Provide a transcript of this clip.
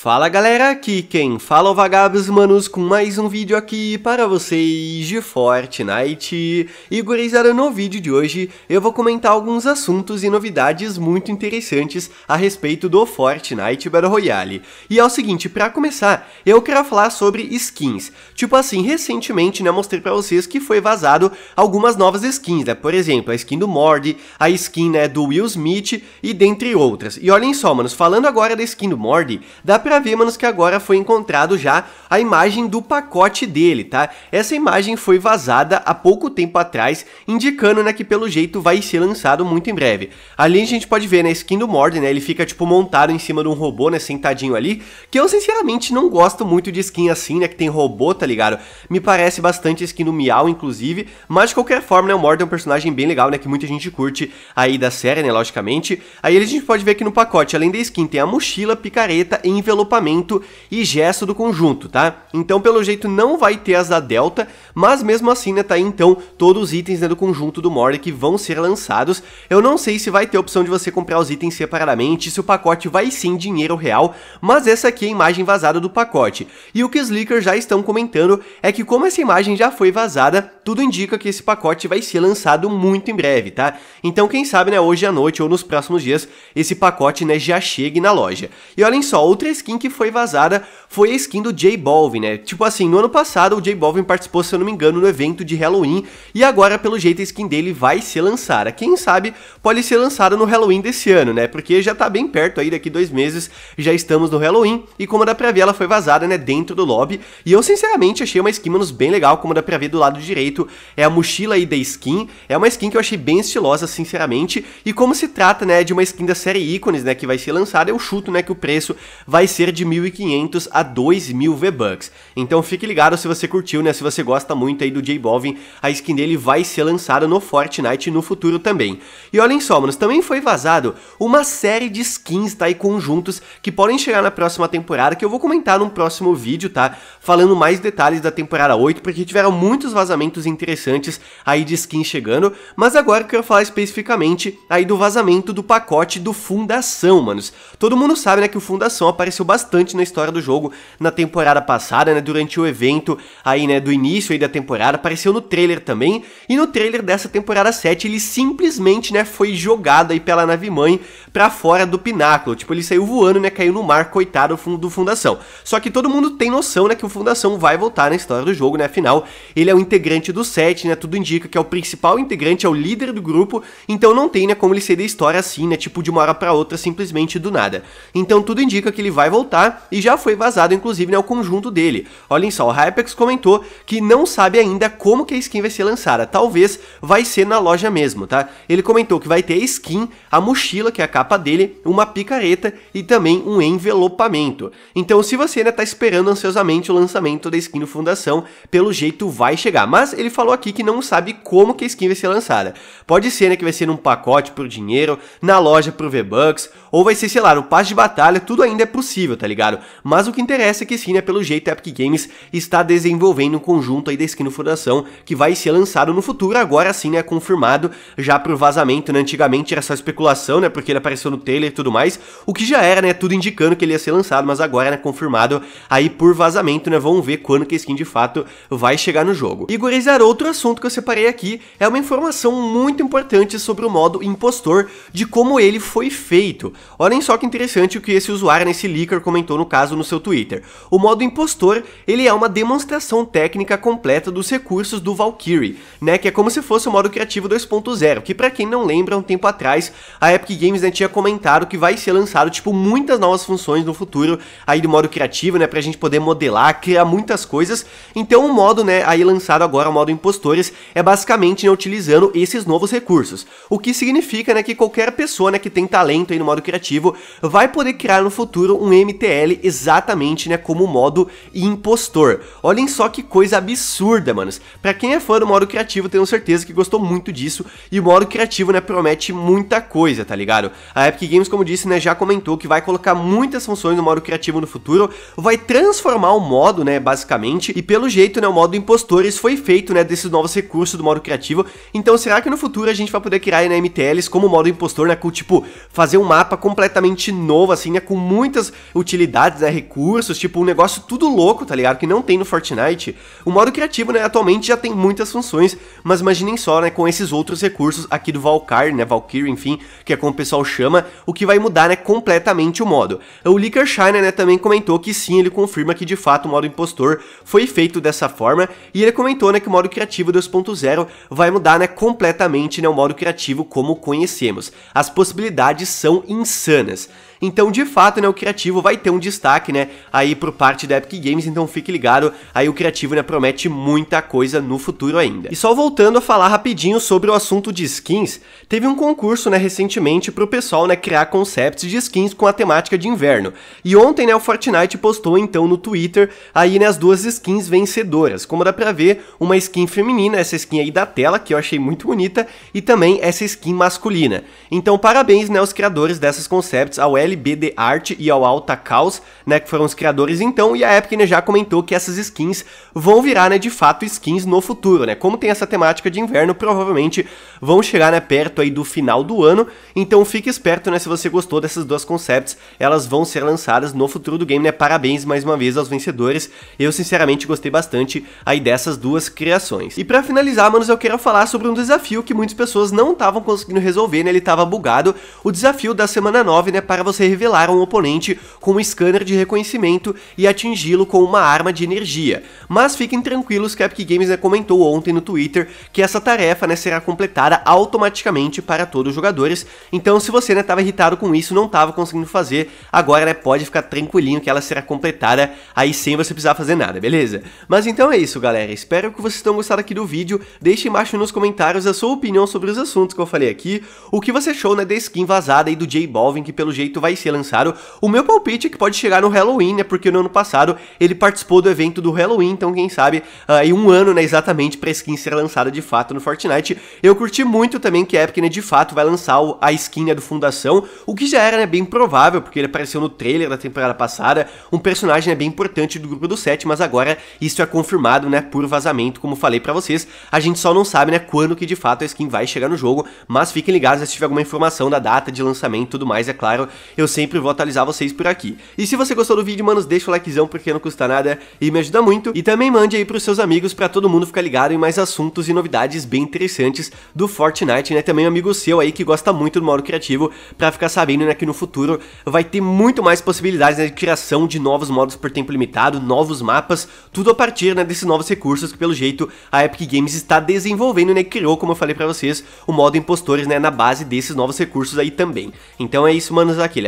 Fala galera, aqui quem fala é o Vagabos Manos com mais um vídeo aqui para vocês de Fortnite. E gurizada, no vídeo de hoje eu vou comentar alguns assuntos e novidades muito interessantes a respeito do Fortnite Battle Royale. E é o seguinte, para começar, eu quero falar sobre skins. Tipo assim, recentemente né, mostrei para vocês que foi vazado algumas novas skins, né? Por exemplo, a skin do Mord, a skin né, do Will Smith e dentre outras. E olhem só, manos, falando agora da skin do Mord, dá pra para ver, manos, que agora foi encontrado já a imagem do pacote dele, tá? Essa imagem foi vazada há pouco tempo atrás, indicando, né, que pelo jeito vai ser lançado muito em breve. Ali a gente pode ver, né, skin do Morden, né, ele fica, tipo, montado em cima de um robô, né, sentadinho ali, que eu, sinceramente, não gosto muito de skin assim, né, que tem robô, tá ligado? Me parece bastante skin do Miau, inclusive, mas de qualquer forma, né, o Morden é um personagem bem legal, né, que muita gente curte aí da série, né, logicamente. Aí a gente pode ver que no pacote, além da skin, tem a mochila, picareta e envelope envelopamento e gesto do conjunto, tá? Então, pelo jeito, não vai ter as da Delta, mas mesmo assim, né, tá aí, então, todos os itens né, do conjunto do Mordek vão ser lançados. Eu não sei se vai ter a opção de você comprar os itens separadamente, se o pacote vai sim dinheiro real, mas essa aqui é a imagem vazada do pacote. E o que os leakers já estão comentando é que como essa imagem já foi vazada, tudo indica que esse pacote vai ser lançado muito em breve, tá? Então quem sabe, né, hoje à noite ou nos próximos dias, esse pacote, né, já chegue na loja. E olhem só, outra skin skin que foi vazada foi a skin do J Balvin, né? Tipo assim, no ano passado o J Balvin participou, se eu não me engano, no evento de Halloween e agora, pelo jeito, a skin dele vai ser lançada. Quem sabe pode ser lançada no Halloween desse ano, né? Porque já tá bem perto aí, daqui dois meses já estamos no Halloween e como dá pra ver, ela foi vazada, né, dentro do lobby e eu, sinceramente, achei uma skin, menos bem legal, como dá pra ver do lado direito, é a mochila aí da skin, é uma skin que eu achei bem estilosa, sinceramente, e como se trata, né, de uma skin da série Ícones, né, que vai ser lançada, eu chuto, né, que o preço vai ser ser de 1.500 a 2.000 V-Bucks. Então fique ligado se você curtiu, né? Se você gosta muito aí do J Balvin, a skin dele vai ser lançada no Fortnite no futuro também. E olhem só, mano, também foi vazado uma série de skins, tá? E conjuntos que podem chegar na próxima temporada, que eu vou comentar num próximo vídeo, tá? Falando mais detalhes da temporada 8, porque tiveram muitos vazamentos interessantes aí de skins chegando. Mas agora eu quero falar especificamente aí do vazamento do pacote do Fundação, manos. Todo mundo sabe, né, que o Fundação apareceu bastante na história do jogo na temporada passada, né, durante o evento aí, né, do início aí da temporada, apareceu no trailer também, e no trailer dessa temporada 7 ele simplesmente, né, foi jogado aí pela nave-mãe pra fora do pináculo, tipo, ele saiu voando, né, caiu no mar, coitado do Fundação. Só que todo mundo tem noção, né, que o Fundação vai voltar na história do jogo, né, afinal, ele é o integrante do 7, né, tudo indica que é o principal integrante, é o líder do grupo, então não tem, né, como ele ser da história assim, né, tipo, de uma hora pra outra, simplesmente do nada. Então tudo indica que ele vai voltar voltar e já foi vazado inclusive né, o conjunto dele. Olhem só, o Hypex comentou que não sabe ainda como que a skin vai ser lançada, talvez vai ser na loja mesmo, tá? Ele comentou que vai ter a skin, a mochila, que é a capa dele, uma picareta e também um envelopamento. Então se você ainda tá esperando ansiosamente o lançamento da skin do Fundação, pelo jeito vai chegar, mas ele falou aqui que não sabe como que a skin vai ser lançada. Pode ser né, que vai ser num pacote por dinheiro, na loja pro V-Bucks, ou vai ser, sei lá, no passe de batalha, tudo ainda é possível possível, tá ligado? Mas o que interessa é que Sina, pelo jeito, a Epic Games está desenvolvendo um conjunto aí da skin no fundação que vai ser lançado no futuro, agora sim, né, confirmado já pro vazamento, né, antigamente era só especulação, né, porque ele apareceu no trailer e tudo mais, o que já era, né, tudo indicando que ele ia ser lançado, mas agora, né, confirmado aí por vazamento, né, vamos ver quando que a skin de fato vai chegar no jogo. E gurizar, outro assunto que eu separei aqui é uma informação muito importante sobre o modo impostor, de como ele foi feito. Olhem só que interessante o que esse usuário nesse né, leak comentou no caso no seu Twitter. O modo impostor, ele é uma demonstração técnica completa dos recursos do Valkyrie, né, que é como se fosse o modo criativo 2.0, que para quem não lembra, um tempo atrás, a Epic Games né, tinha comentado que vai ser lançado, tipo, muitas novas funções no futuro aí do modo criativo, né, pra gente poder modelar, criar muitas coisas. Então o modo, né, aí lançado agora, o modo impostores, é basicamente né, utilizando esses novos recursos. O que significa, né, que qualquer pessoa, né, que tem talento aí no modo criativo, vai poder criar no futuro um MTL exatamente, né, como modo impostor. Olhem só que coisa absurda, manos. Pra quem é fã do modo criativo, tenho certeza que gostou muito disso, e o modo criativo, né, promete muita coisa, tá ligado? A Epic Games, como disse, né, já comentou que vai colocar muitas funções no modo criativo no futuro, vai transformar o modo, né, basicamente, e pelo jeito, né, o modo impostores foi feito, né, desses novos recursos do modo criativo, então será que no futuro a gente vai poder criar, né, MTLs como modo impostor, né, com, tipo, fazer um mapa completamente novo, assim, né, com muitas utilidades, é, recursos, tipo um negócio tudo louco, tá ligado? Que não tem no Fortnite. O modo criativo, né, atualmente já tem muitas funções, mas imaginem só, né, com esses outros recursos aqui do Valkyrie, né, Valkyrie, enfim, que é como o pessoal chama, o que vai mudar, né, completamente o modo. O Licker Shiner, né, também comentou que sim, ele confirma que de fato o modo impostor foi feito dessa forma, e ele comentou, né, que o modo criativo 2.0 vai mudar, né, completamente, né, o modo criativo como conhecemos. As possibilidades são insanas. Então, de fato, né, o criativo vai ter um destaque, né, aí por parte da Epic Games, então fique ligado, aí o criativo, né, promete muita coisa no futuro ainda. E só voltando a falar rapidinho sobre o assunto de skins, teve um concurso, né, recentemente pro pessoal, né, criar concepts de skins com a temática de inverno. E ontem, né, o Fortnite postou então no Twitter aí né, as duas skins vencedoras. Como dá pra ver, uma skin feminina, essa skin aí da tela, que eu achei muito bonita, e também essa skin masculina. Então, parabéns, né, aos criadores dessas concepts, ao L LB de Art e ao Alta Caos, né, que foram os criadores então, e a Epic né, já comentou que essas skins vão virar, né, de fato skins no futuro, né? Como tem essa temática de inverno, provavelmente vão chegar, né, perto aí do final do ano. Então fique esperto, né, se você gostou dessas duas concepts, elas vão ser lançadas no futuro do game, né? Parabéns mais uma vez aos vencedores. Eu sinceramente gostei bastante aí dessas duas criações. E para finalizar, manos, eu quero falar sobre um desafio que muitas pessoas não estavam conseguindo resolver, né? Ele estava bugado, o desafio da semana 9, né, para você você revelar um oponente com um scanner de reconhecimento e atingi-lo com uma arma de energia. Mas fiquem tranquilos que a Epic Games né, comentou ontem no Twitter que essa tarefa né, será completada automaticamente para todos os jogadores, então se você estava né, irritado com isso, não estava conseguindo fazer, agora né, pode ficar tranquilinho que ela será completada aí sem você precisar fazer nada, beleza? Mas então é isso galera, espero que vocês tenham gostado aqui do vídeo, deixe embaixo nos comentários a sua opinião sobre os assuntos que eu falei aqui, o que você achou né, da skin vazada e do J Balvin que pelo jeito vai vai ser lançado. O meu palpite é que pode chegar no Halloween, né? Porque no ano passado ele participou do evento do Halloween, então quem sabe aí ah, um ano, né, exatamente pra skin ser lançada de fato no Fortnite. Eu curti muito também que a Epic, né, de fato vai lançar o, a skin né, do Fundação, o que já era, né, bem provável, porque ele apareceu no trailer da temporada passada, um personagem, né, bem importante do grupo do 7, mas agora isso é confirmado, né, por vazamento, como falei para vocês. A gente só não sabe, né, quando que de fato a skin vai chegar no jogo, mas fiquem ligados se tiver alguma informação da data de lançamento e tudo mais, é claro, eu sempre vou atualizar vocês por aqui. E se você gostou do vídeo, manos, deixa o likezão porque não custa nada e me ajuda muito. E também mande aí pros seus amigos para todo mundo ficar ligado em mais assuntos e novidades bem interessantes do Fortnite, né? Também um amigo seu aí que gosta muito do modo criativo para ficar sabendo, né, que no futuro vai ter muito mais possibilidades né, de criação de novos modos por tempo limitado, novos mapas, tudo a partir, né, desses novos recursos que pelo jeito a Epic Games está desenvolvendo, né, criou, como eu falei para vocês, o modo impostores, né, na base desses novos recursos aí também. Então é isso, manos, aquele